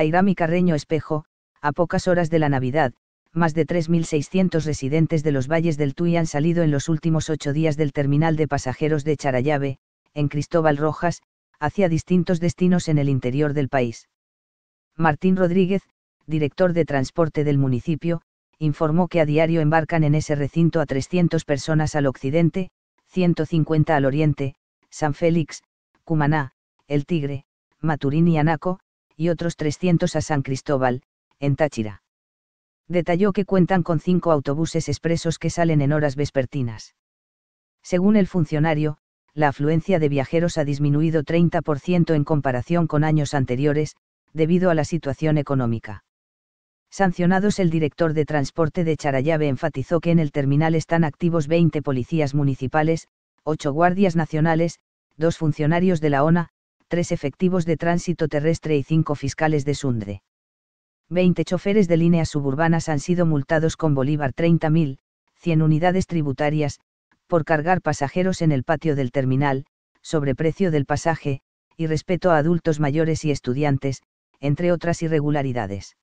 a Carreño Espejo, a pocas horas de la Navidad, más de 3.600 residentes de los valles del Tuy han salido en los últimos ocho días del terminal de pasajeros de Charayave, en Cristóbal Rojas, hacia distintos destinos en el interior del país. Martín Rodríguez, director de transporte del municipio, informó que a diario embarcan en ese recinto a 300 personas al occidente, 150 al oriente, San Félix, Cumaná, El Tigre, Maturín y Anaco, y otros 300 a San Cristóbal, en Táchira. Detalló que cuentan con cinco autobuses expresos que salen en horas vespertinas. Según el funcionario, la afluencia de viajeros ha disminuido 30% en comparación con años anteriores, debido a la situación económica. Sancionados el director de transporte de Charayave enfatizó que en el terminal están activos 20 policías municipales, 8 guardias nacionales, 2 funcionarios de la ONA, tres efectivos de tránsito terrestre y cinco fiscales de Sundre. Veinte choferes de líneas suburbanas han sido multados con bolívar 30.000, 100 unidades tributarias, por cargar pasajeros en el patio del terminal, sobre precio del pasaje, y respeto a adultos mayores y estudiantes, entre otras irregularidades.